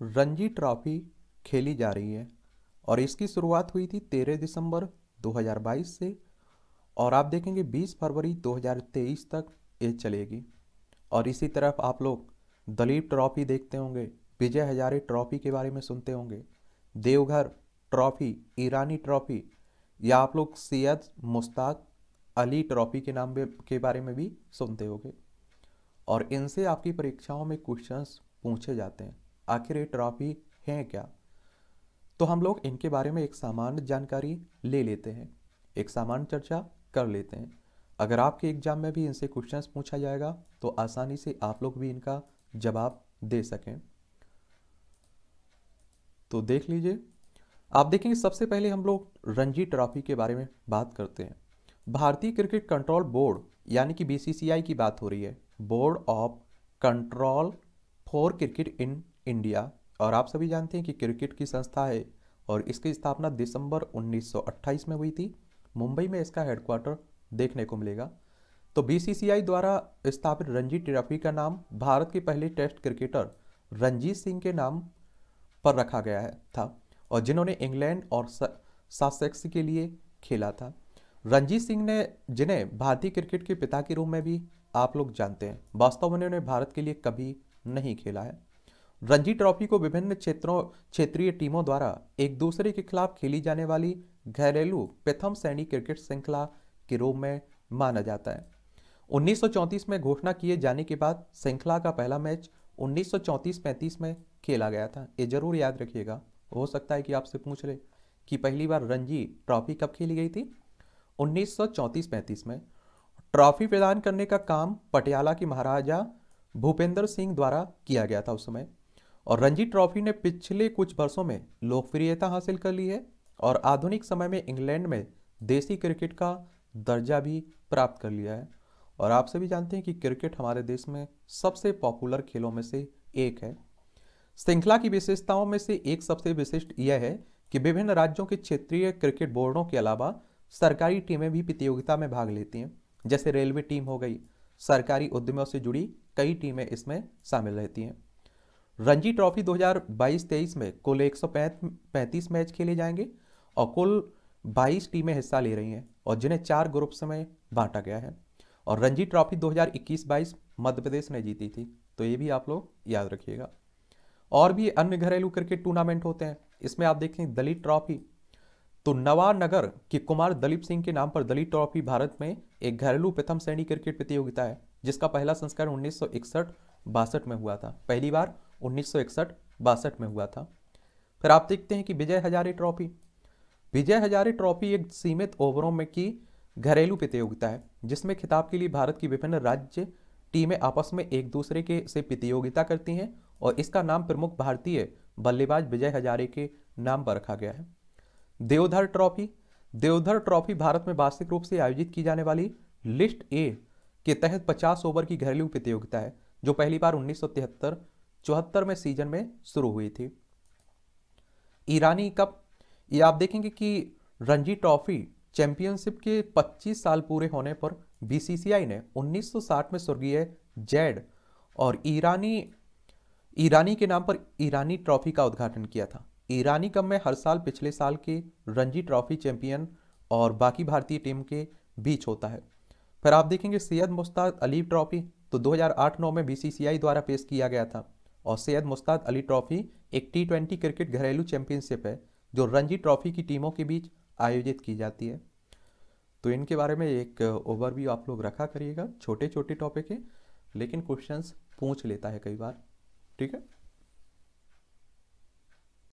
Ranji trophy खेली जा रही है और इसकी शुरुआत हुई थी 13 दिसंबर 2022 से और आप देखेंगे 20 फरवरी 2023 तक ये चलेगी और इसी तरफ आप लोग दलीप ट्रॉफी देखते होंगे विजय हजारे ट्रॉफी के बारे में सुनते होंगे देवघर ट्रॉफी ईरानी ट्रॉफी या आप लोग सैयद मुश्ताक अली ट्रॉफी के नाम के बारे में भी सुनते होंगे और इनसे आपकी परीक्षाओं में क्वेश्चंस पूछे जाते हैं आखिर ये ट्रॉफी हैं क्या तो हम लोग इनके बारे में एक सामान्य जानकारी ले लेते हैं एक सामान्य चर्चा कर लेते हैं अगर आपके एग्जाम में भी इनसे क्वेश्चंस पूछा जाएगा तो आसानी से आप लोग भी इनका जवाब दे सकें तो देख लीजिए आप देखेंगे सबसे पहले हम लोग रणजी ट्रॉफी के बारे में बात करते हैं भारतीय क्रिकेट कंट्रोल बोर्ड यानी कि बीसीसीआई की बात हो रही है board of control for cricket in India और आप सभी जानते हैं कि क्रिकेट की संस्था है और इसकी स्थापना दिसंबर 1928 में हुई थी मुंबई में इसका हेडक्वार्टर देखने को मिलेगा तो बीसीसीआई द्वारा स्थापित रणजी ट्रॉफी का नाम भारत के पहले टेस्ट क्रिकेटर रंजीत सिंह के नाम पर रखा गया है था और जिन्होंने इंग्लैंड और सासेक्स के लिए खेला था रंजीत सिंह ने जिन्हें भारतीय क्रिकेट के पिता के रूप में भी आप लोग जानते हैं वास्तव में उन्होंने भारत के लिए कभी नहीं खेला है रणजी ट्रॉफी को विभिन्न क्षेत्रों क्षेत्रीय टीमों द्वारा एक दूसरे के खिलाफ खेली जाने वाली घरेलू प्रथम श्रेणी क्रिकेट श्रृंखला के रूप में माना जाता है 1934 में घोषणा किए जाने के बाद श्रृंखला का पहला मैच 1934-35 में खेला गया था ये जरूर याद रखिएगा हो सकता है कि आपसे पूछ ले कि पहली बार रणजी ट्रॉफी कब खेली गई थी 1934-35 में ट्रॉफी प्रदान करने का काम पटियाला के महाराजा भूपेंद्र सिंह द्वारा किया गया था उस समय और रणजी ट्रॉफी ने पिछले कुछ वर्षों में लोकप्रियता हासिल कर ली है और आधुनिक समय में इंग्लैंड में देसी क्रिकेट का दर्जा भी प्राप्त कर लिया है और आप सभी जानते हैं कि क्रिकेट हमारे देश में सबसे पॉपुलर खेलों में से एक है श्रृंखला की विशेषताओं में से एक सबसे विशिष्ट यह है कि विभिन्न राज्यों के क्षेत्रीय क्रिकेट बोर्डों के अलावा सरकारी टीमें भी प्रतियोगिता में भाग लेती हैं जैसे रेलवे टीम हो गई सरकारी उद्यमों से जुड़ी कई टीमें इसमें शामिल रहती हैं रणजी ट्रॉफी 2022-23 में कुल एक पैंतीस मैच खेले जाएंगे और कुल 22 टीमें हिस्सा ले रही हैं और जिन्हें चार ग्रुप समय बांटा गया है और रणजी ट्रॉफी 2021-22 मध्य प्रदेश ने जीती थी तो ये भी आप लोग याद रखिएगा और भी अन्य घरेलू क्रिकेट टूर्नामेंट होते हैं इसमें आप देखें दलित ट्रॉफी तो नवानगर के कुमार दलीप सिंह के नाम पर दलित ट्रॉफी भारत में एक घरेलू प्रथम श्रेणी क्रिकेट प्रतियोगिता है जिसका पहला संस्करण उन्नीस सौ में हुआ था पहली बार उन्नीस सौ में हुआ था फिर आप देखते हैं कि विजय हजारी ट्रॉफी विजय हजारी ट्रॉफी एक सीमित ओवरों में की घरेलू प्रतियोगिता है जिसमें खिताब के लिए भारत की विभिन्न राज्य टीमें आपस में एक दूसरे के से प्रतियोगिता करती हैं और इसका नाम प्रमुख भारतीय बल्लेबाज विजय हजारे के नाम पर रखा गया है देवधर ट्रॉफी देवधर ट्रॉफी भारत में वार्षिक रूप से आयोजित की जाने वाली लिस्ट ए के तहत 50 ओवर की घरेलू प्रतियोगिता है जो पहली बार उन्नीस चौहत्तरवें सीजन में शुरू हुई थी ईरानी कप ये आप देखेंगे कि रणजी ट्रॉफी चैंपियनशिप के 25 साल पूरे होने पर बीसीसीआई ने 1960 में स्वर्गीय जेड और ईरानी ईरानी के नाम पर ईरानी ट्रॉफी का उद्घाटन किया था ईरानी कप में हर साल पिछले साल के रणजी ट्रॉफी चैंपियन और बाकी भारतीय टीम के बीच होता है फिर आप देखेंगे सैयद मुश्ताक अली ट्रॉफी तो 2008-9 में बीसीसीआई द्वारा पेश किया गया था और सैयद मुस्ताद अली ट्रॉफी एक टी ट्वेंटी क्रिकेट घरेलू चैंपियनशिप है जो रणजी ट्रॉफी की टीमों के बीच आयोजित की जाती है तो इनके बारे में एक ओवरव्यू आप लोग रखा करिएगा छोटे छोटे टॉपिक है लेकिन क्वेश्चंस पूछ लेता है कई बार ठीक है